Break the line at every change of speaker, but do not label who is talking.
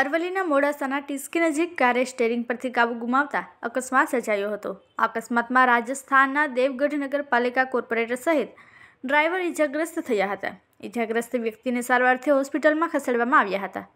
અરવલીના મોડાસાના ટિસ્કી નજીક કારે સ્ટેરિંગ પરથી કાબુ ગુમાવતા અકસ્માત સર્જાયો હતો અકસ્માતમાં રાજસ્થાનના દેવગઢ નગરપાલિકા કોર્પોરેટર સહિત ડ્રાઈવર ઇજાગ્રસ્ત થયા હતા ઇજાગ્રસ્ત વ્યક્તિને સારવારથી હોસ્પિટલમાં ખસેડવામાં આવ્યા હતા